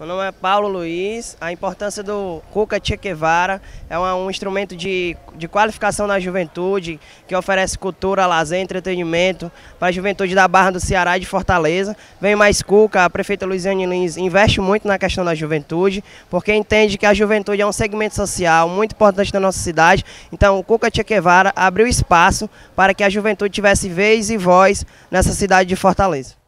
Meu nome é Paulo Luiz. A importância do Cuca Tchequevara é um instrumento de, de qualificação da juventude, que oferece cultura, lazer, entretenimento para a juventude da Barra do Ceará e de Fortaleza. Vem mais Cuca, a prefeita Luiziane Lins investe muito na questão da juventude, porque entende que a juventude é um segmento social muito importante da nossa cidade. Então, o Cuca Tchequevara abriu espaço para que a juventude tivesse vez e voz nessa cidade de Fortaleza.